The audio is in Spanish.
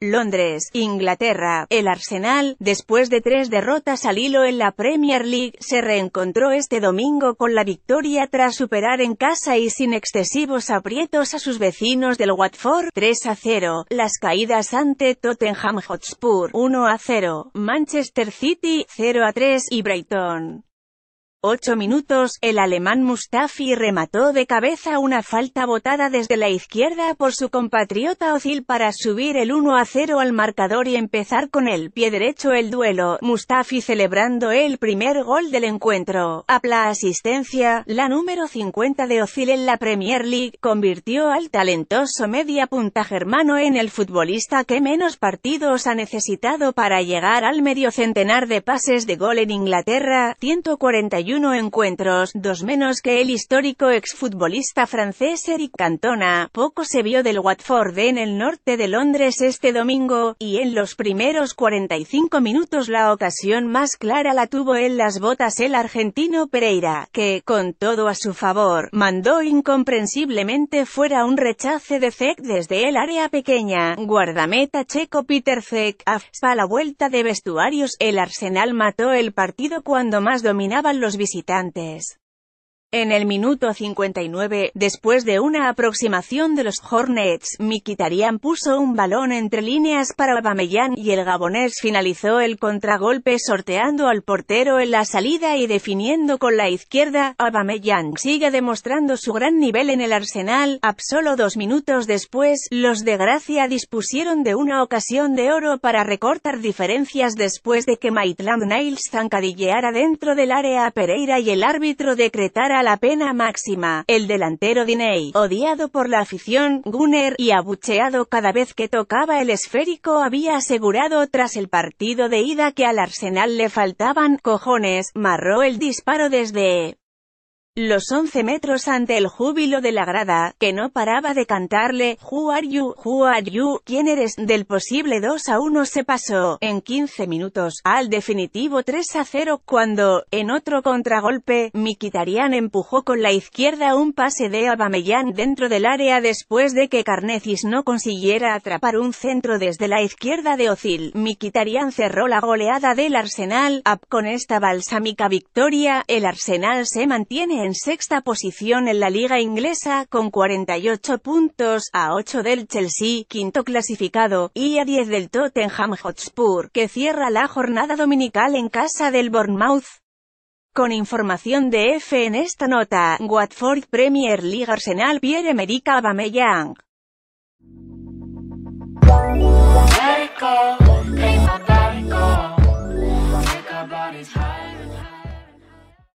Londres, Inglaterra, el Arsenal, después de tres derrotas al hilo en la Premier League, se reencontró este domingo con la victoria tras superar en casa y sin excesivos aprietos a sus vecinos del Watford, 3 a 0, las caídas ante Tottenham Hotspur, 1 a 0, Manchester City, 0 a 3 y Brighton, 8 minutos, el alemán Mustafi remató de cabeza una falta botada desde la izquierda por su compatriota Ozil para subir el 1 a 0 al marcador y empezar con el pie derecho el duelo, Mustafi celebrando el primer gol del encuentro. Apla asistencia, la número 50 de Ozil en la Premier League, convirtió al talentoso media punta germano en el futbolista que menos partidos ha necesitado para llegar al medio centenar de pases de gol en Inglaterra, 141 encuentros, dos menos que el histórico exfutbolista francés Eric Cantona. Poco se vio del Watford en el norte de Londres este domingo, y en los primeros 45 minutos la ocasión más clara la tuvo en las botas el argentino Pereira, que, con todo a su favor, mandó incomprensiblemente fuera un rechace de Zek desde el área pequeña. Guardameta checo Peter Zek, a la vuelta de vestuarios el Arsenal mató el partido cuando más dominaban los visitantes. En el minuto 59, después de una aproximación de los Hornets, Mikitarian puso un balón entre líneas para Abameyan y el gabonés finalizó el contragolpe sorteando al portero en la salida y definiendo con la izquierda. Abameyan sigue demostrando su gran nivel en el Arsenal. A solo dos minutos después, los de Gracia dispusieron de una ocasión de oro para recortar diferencias después de que Maitland Niles zancadilleara dentro del área a Pereira y el árbitro decretara la pena máxima. El delantero Diney, odiado por la afición, Gunner, y abucheado cada vez que tocaba el esférico había asegurado tras el partido de ida que al Arsenal le faltaban, cojones, marró el disparo desde los 11 metros ante el júbilo de la grada, que no paraba de cantarle, Who are you, who are you, quién eres, del posible 2 a 1 se pasó, en 15 minutos, al definitivo 3 a 0, cuando, en otro contragolpe, Miquitarian empujó con la izquierda un pase de Abamellán dentro del área después de que Carnecis no consiguiera atrapar un centro desde la izquierda de Ozil, Miquitarian cerró la goleada del Arsenal, up con esta balsámica victoria, el Arsenal se mantiene en sexta posición en la liga inglesa, con 48 puntos, a 8 del Chelsea, quinto clasificado, y a 10 del Tottenham Hotspur, que cierra la jornada dominical en casa del Bournemouth. Con información de F en esta nota, Watford Premier League Arsenal Pierre-Emerick Aubameyang.